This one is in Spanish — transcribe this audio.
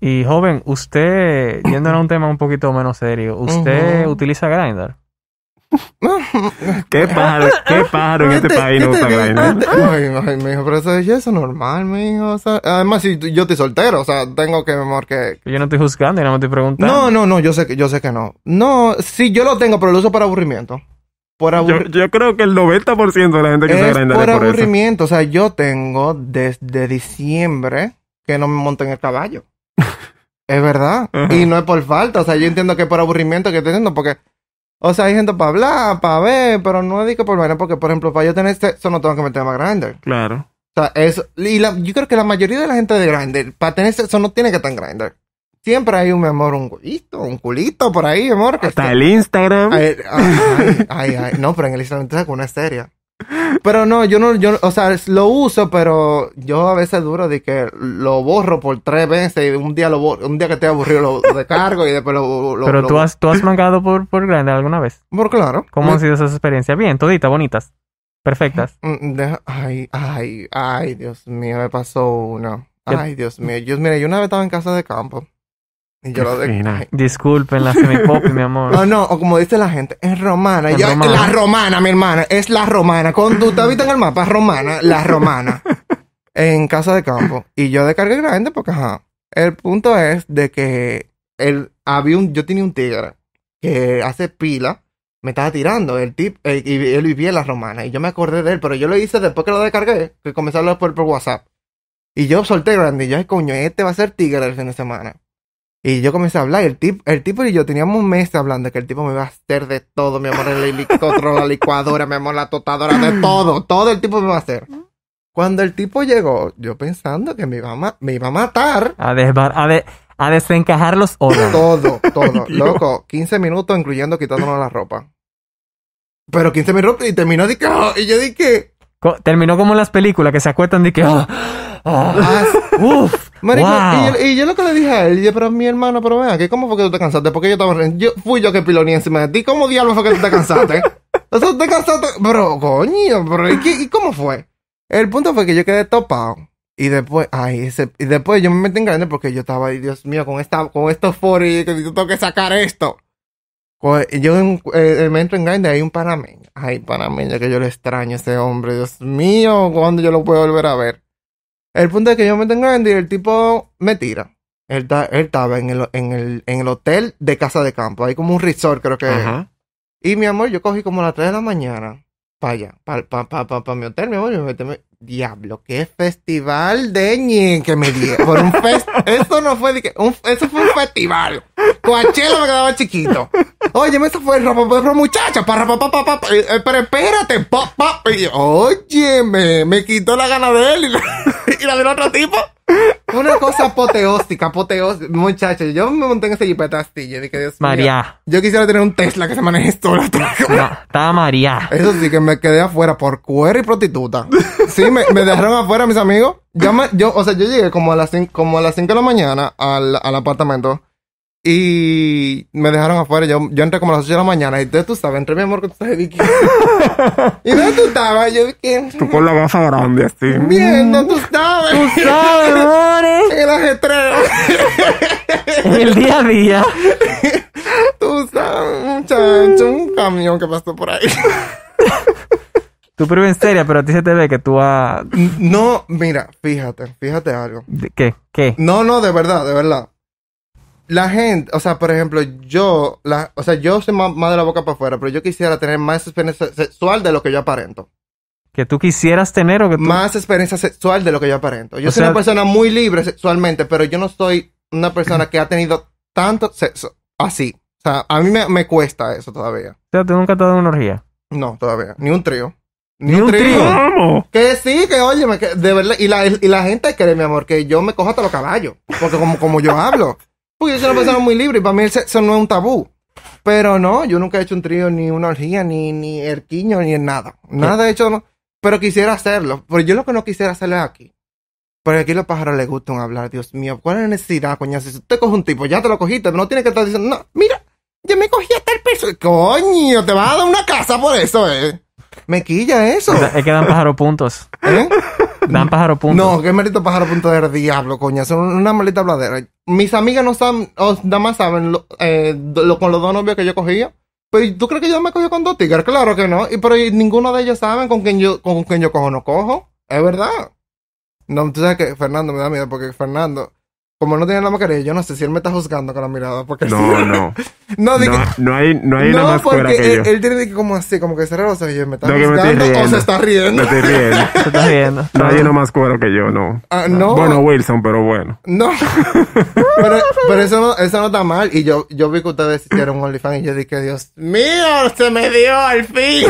Y joven, usted, yéndole a un tema un poquito menos serio, ¿usted utiliza Grindr? qué pájaro, qué en este país no usa Grindr. Ay, mi hijo, pero eso es normal, mi hijo. además, si yo estoy soltero, o sea, tengo que, mejor que. Yo no estoy juzgando y no me estoy preguntando. No, no, no, yo sé que, yo sé que no. No, sí, yo lo tengo, pero lo uso para aburrimiento. Por yo, yo, creo que el 90% de la gente que usa Grindr por es por aburrimiento. O sea, yo tengo desde diciembre que no me monten el caballo. Es verdad. Y no es por falta. O sea, yo entiendo que es por aburrimiento que estoy haciendo porque... O sea, hay gente para hablar, para ver, pero no digo por vaina porque, por ejemplo, para yo tener sexo este, no tengo que meter más Grinder. Claro. O sea, eso... Y la, yo creo que la mayoría de la gente de Grinder, para tener eso no tiene que estar en Grindr. Siempre hay un, mi amor, un culito, un culito por ahí, amor. está Hasta el Instagram. Ay, ay, No, pero en el Instagram te saco una serie. Pero no, yo no, yo, o sea, lo uso, pero yo a veces duro de que lo borro por tres veces y un día lo borro, un día que te aburrido lo descargo y después lo... borro. pero tú, Has, tú has mangado por, por grande alguna vez. Por claro. ¿Cómo han sido esas experiencias? Bien, toditas, bonitas. Perfectas. Mm, mm, ay, ay, ay, Dios mío, me pasó una. Ay, Dios mío. Yo, mire, yo una vez estaba en casa de campo. Y yo lo Disculpen la semipop, mi amor. No, no, o como dice la gente, es romana. Yo, La romana, mi hermana, es la romana. Cuando tu habita en el mapa, romana, la romana. en casa de campo. Y yo descargué grande porque, ajá. El punto es de que él, había un, yo tenía un tigre que hace pila me estaba tirando el tip eh, y él vivía en la romana y yo me acordé de él pero yo lo hice después que lo descargué que comenzó a hablar por, por WhatsApp y yo solté grande y yo coño este va a ser tigre el fin de semana y yo comencé a hablar, el, tipo el tipo y yo teníamos un meses hablando que el tipo me iba a hacer de todo, mi amor, el helicóptero, la licuadora, mi amor, la totadora, de todo, todo el tipo me iba a hacer. Cuando el tipo llegó, yo pensando que me iba a, me iba a matar. A, desbar a, de a desencajar los órganos. Todo, todo. loco, 15 minutos incluyendo quitándonos la ropa. Pero 15 minutos y terminó de que... Ah, y yo dije... Terminó como en las películas que se acuestan de que... Oh, uf, Marico, y, yo, lo que le dije a él, yo, pero mi hermano, pero vea, que ¿cómo fue que tú te cansaste? Porque yo estaba. Yo, fui yo que piloné encima de ti. ¿Cómo diablos fue que tú te cansaste? Entonces tú te cansaste. Pero, coño, pero, ¿y, ¿y, cómo fue? El punto fue que yo quedé topado. Y después, ay, ese, y después yo me metí en grande porque yo estaba, ahí, Dios mío, con esta, con estos foros y que yo tengo que sacar esto. Yo eh, me entro en grande, hay un panameño. Ay, panameño, que yo le extraño a ese hombre. Dios mío, ¿cuándo yo lo puedo volver a ver? El punto es que yo me tengo en y el tipo me tira. Él, él estaba en el, en, el, en el, hotel de casa de campo. Hay como un resort, creo que. Y mi amor, yo cogí como a las 3 de la mañana para allá, para, mi hotel, mi amor. Yo me, diablo, qué festival de ñe que me dio. Por un eso no fue, de un, eso fue un festival. Coachella me quedaba chiquito. Oye, eso fue el pues, muchacha, para pa pa eh, eh, pero espérate, pa, Oye, me, me quitó la gana de él y la del otro tipo. Una cosa apoteóstica, apoteóstica. Muchachos, yo me monté en ese jipeta que Dios María. yo quisiera tener un Tesla que se maneje esto, estaba María. Eso sí, que me quedé afuera por cuero y prostituta. Sí, me, me dejaron afuera mis amigos. Yo, yo, o sea, yo llegué como a las 5 de la mañana al, al apartamento. Y me dejaron afuera. Yo, entré como a las 8 de la mañana. Y entonces tú sabes, entré mi amor, que tú estás de ¿Y dónde tú estabas? Yo dije. Tú con la baza grande así. Bien, tú estabas? Tú sabes, amores. En el ajetreo. el día a día. tú sabes, muchacho, un camión que pasó por ahí. Tú pero en serio, pero a ti se te ve que tú has... No, mira, fíjate, fíjate algo. ¿Qué? ¿Qué? No, no, de verdad, de verdad la gente, o sea, por ejemplo, yo, la, o sea, yo soy más, de la boca para afuera, pero yo quisiera tener más experiencia sexual de lo que yo aparento. ¿Que tú quisieras tener o que Más experiencia sexual de lo que yo aparento. Yo soy una persona muy libre sexualmente, pero yo no soy una persona que ha tenido tanto sexo así. O sea, a mí me, cuesta eso todavía. O sea, ¿tú nunca has dado una orgía? No, todavía. Ni un trío. Ni, un trío. Vamos. Que sí, que oye, que, de verdad. Y la, y la gente cree, mi amor, que yo me cojo hasta los caballos. Porque como, como yo hablo. Porque yo soy una persona muy libre y para mí eso no es un tabú. Pero no, yo nunca he hecho un trío, ni una orgía, ni, ni quiño, ni nada. Nada he hecho, pero quisiera hacerlo. Porque yo lo que no quisiera hacerlo es aquí. Porque aquí los pájaros les gustan hablar, Dios mío. ¿Cuál es la necesidad, coño? Si usted coge un tipo, ya te lo cogiste, no tiene que estar diciendo, no, mira, yo me cogí hasta el peso. Coño, te vas a dar una casa por eso, eh. Me quilla eso. Es que dan pájaro puntos. ¿Eh? Dan pájaro puntos. No, qué maldito pájaro puntos del diablo, coño. Son una maldita bladera mis amigas no saben, o nada más saben lo, eh, con los dos novios que yo cogía. Pero ¿tú crees que yo me cogí con dos tigres? Claro que no. Y, pero ninguno de ellos saben con quién yo, con, con quién yo cojo no cojo. Es verdad. No, tú sabes que Fernando me da miedo porque Fernando como no tenía la mascarilla, yo no sé si él me está juzgando con la mirada. Porque no, no. no, no, no, hay, no hay no, más porque que él, tiene que como así, como que se los ojos. ¿Me está no, juzgando me o se está riendo? Me estoy riendo. se está riendo. No hay más cuero que yo, no. Ah, no. Bueno, Wilson, pero bueno. No. pero, pero eso, no, eso no está mal. Y yo, yo vi que ustedes hicieron un OnlyFans y yo dije, Dios mío, se me dio al fin.